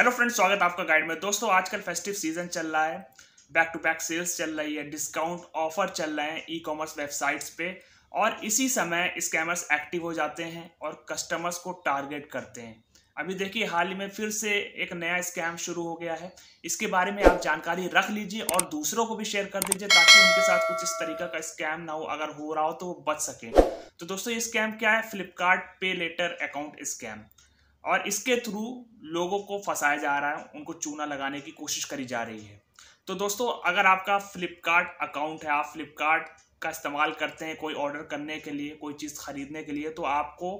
hello friends स्वागत आपका guide में दोस्तों आजकल फेस्टिव सीजन चल रहा है बैक टू बैक सेल्स चल रही है डिस्काउंट ऑफर चल रहे हैं ई कॉमर्स वेबसाइट्स पे और इसी समय स्कैमर्स एक्टिव हो जाते हैं और कस्टमर्स को टारगेट करते हैं अभी देखिए हाल ही में फिर से एक नया स्कैम शुरू हो गया है इसके बारे में आप जानकारी रख लीजिए और दूसरों को भी शेयर कर दीजिए ताकि उनके साथ कुछ इस तरीके का स्कैम ना हो अगर हो रहा हो तो वो बच सके तो दोस्तों ये स्कैम क्या है फ्लिपकार्ट पे लेटर अकाउंट स्कैम और इसके थ्रू लोगों को फंसाया जा रहा है उनको चूना लगाने की कोशिश करी जा रही है तो दोस्तों अगर आपका फ्लिपकार्ट अकाउंट है आप फ्लिपकार्ट का इस्तेमाल करते हैं कोई ऑर्डर करने के लिए कोई चीज़ ख़रीदने के लिए तो आपको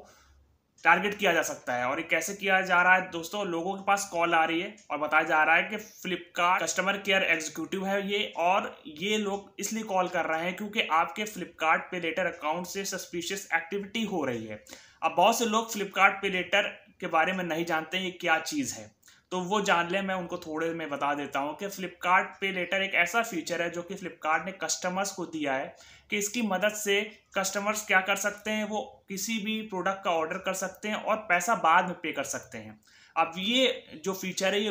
टारगेट किया जा सकता है और ये कैसे किया जा रहा है दोस्तों लोगों के पास कॉल आ रही है और बताया जा रहा है कि फ्लिपकार्ट कस्टमर केयर एग्जीक्यूटिव है ये और ये लोग इसलिए कॉल कर रहे हैं क्योंकि आपके फ्लिपकार्ट पे लेटर अकाउंट से सस्पिशियस एक्टिविटी हो रही है अब बहुत से लोग फ्लिपकार्ट पे लेटर के बारे में नहीं जानते ये क्या चीज़ है तो वो जान ले मैं उनको थोड़े में बता देता हूँ कि फ्लिपकार्ट पे लेटर एक ऐसा फीचर है जो कि फ्लिपकार्ट ने कस्टमर्स को दिया है कि इसकी मदद से कस्टमर्स क्या कर सकते हैं वो किसी भी प्रोडक्ट का ऑर्डर कर सकते हैं और पैसा बाद में पे कर सकते हैं अब ये जो फीचर है ये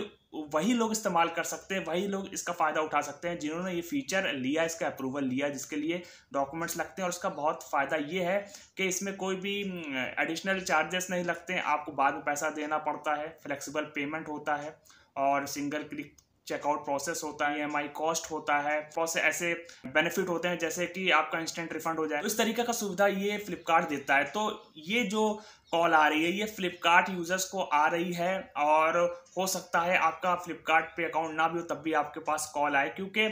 वही लोग इस्तेमाल कर सकते हैं वही लोग इसका फ़ायदा उठा सकते हैं जिन्होंने ये फीचर लिया इसका अप्रूवल लिया जिसके लिए डॉक्यूमेंट्स लगते हैं और इसका बहुत फ़ायदा ये है कि इसमें कोई भी एडिशनल चार्जेस नहीं लगते हैं आपको बाद में पैसा देना पड़ता है फ्लेक्सिबल पेमेंट होता है और सिंगल क्लिक चेकआउट प्रोसेस होता है ई e कॉस्ट होता है बहुत से ऐसे बेनिफिट होते हैं जैसे कि आपका इंस्टेंट रिफंड हो जाए तो इस तरीके का सुविधा ये फ्लिपकार्ट देता है तो ये जो कॉल आ रही है ये फ्लिपकार्ट यूज़र्स को आ रही है और हो सकता है आपका फ्लिपकार्ट पे अकाउंट ना भी हो तब भी आपके पास कॉल आए क्योंकि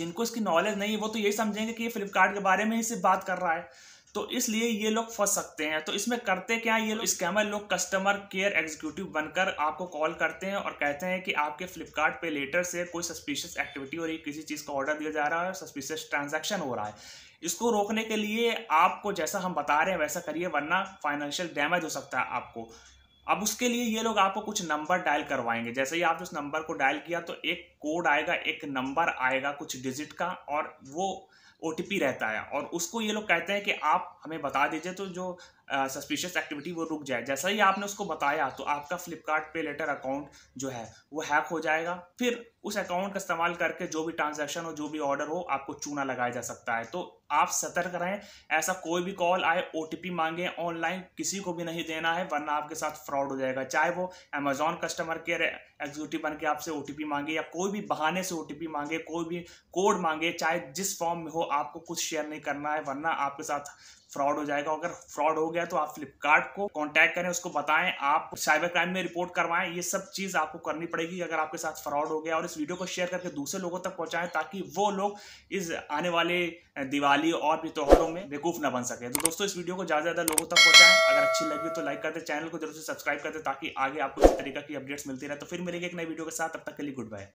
जिनको इसकी नॉलेज नहीं है वो तो यही समझेंगे कि ये फ्लिपकार्ट के बारे में ही सिर्फ बात कर रहा है तो इसलिए ये लोग फंस सकते हैं तो इसमें करते क्या ये लोग स्कैमर लोग कस्टमर केयर एग्जीक्यूटिव बनकर आपको कॉल करते हैं और कहते हैं कि आपके फ्लिपकार्ट पे लेटर से कोई सस्पिशियस एक्टिविटी हो रही किसी चीज़ का ऑर्डर दिया जा रहा है सस्पिशियस ट्रांजैक्शन हो रहा है इसको रोकने के लिए आपको जैसा हम बता रहे हैं वैसा करिए वरना फाइनेंशियल डैमेज हो सकता है आपको अब उसके लिए ये लोग आपको कुछ नंबर डायल करवाएंगे जैसे ही आप उस नंबर को डायल किया तो एक कोड आएगा एक नंबर आएगा कुछ डिजिट का और वो ओ रहता है और उसको ये लोग कहते हैं कि आप हमें बता दीजिए तो जो सस्पिशियस एक्टिविटी वो रुक जाए जैसा ही आपने उसको बताया तो आपका फ्लिपकार्ट पे लेटर अकाउंट जो है वो हैक हो जाएगा फिर उस अकाउंट का इस्तेमाल करके जो भी ट्रांजैक्शन हो जो भी ऑर्डर हो आपको चूना लगाया जा सकता है तो आप सतर्क रहें ऐसा कोई भी कॉल आए ओ मांगे ऑनलाइन किसी को भी नहीं देना है वरना आपके साथ फ्रॉड हो जाएगा चाहे वो अमेजोन कस्टमर केयर एग्जीक्यूटिव बन के आपसे ओ मांगे या कोई भी बहाने से ओ मांगे कोई भी कोड मांगे चाहे जिस फॉर्म में हो आपको कुछ शेयर नहीं करना है वरना आपके साथ फ्रॉड हो जाएगा अगर फ्रॉड हो गया तो आप फ्लिपकार्ट को कांटेक्ट करें उसको बताएं आप साइबर क्राइम में रिपोर्ट करवाएं ये सब चीज़ आपको करनी पड़ेगी अगर आपके साथ फ्रॉड हो गया और इस वीडियो को शेयर करके दूसरे लोगों तक पहुंचाएं ताकि वो लोग इस आने वाले दिवाली और भी त्योहारों में बेकूफ ना बन सके तो दोस्तों इस वीडियो को ज़्यादा ज़्यादा लोगों तक पहुंचाएं अगर अच्छी लगी तो लाइक करते चैनल को जरूर से सब्सक्राइब करते ताकि आगे आपको इस तरीके की अपडेट्स मिलती रहे तो फिर मिलेंगे एक नई वीडियो के साथ तब तक के लिए गुड बाय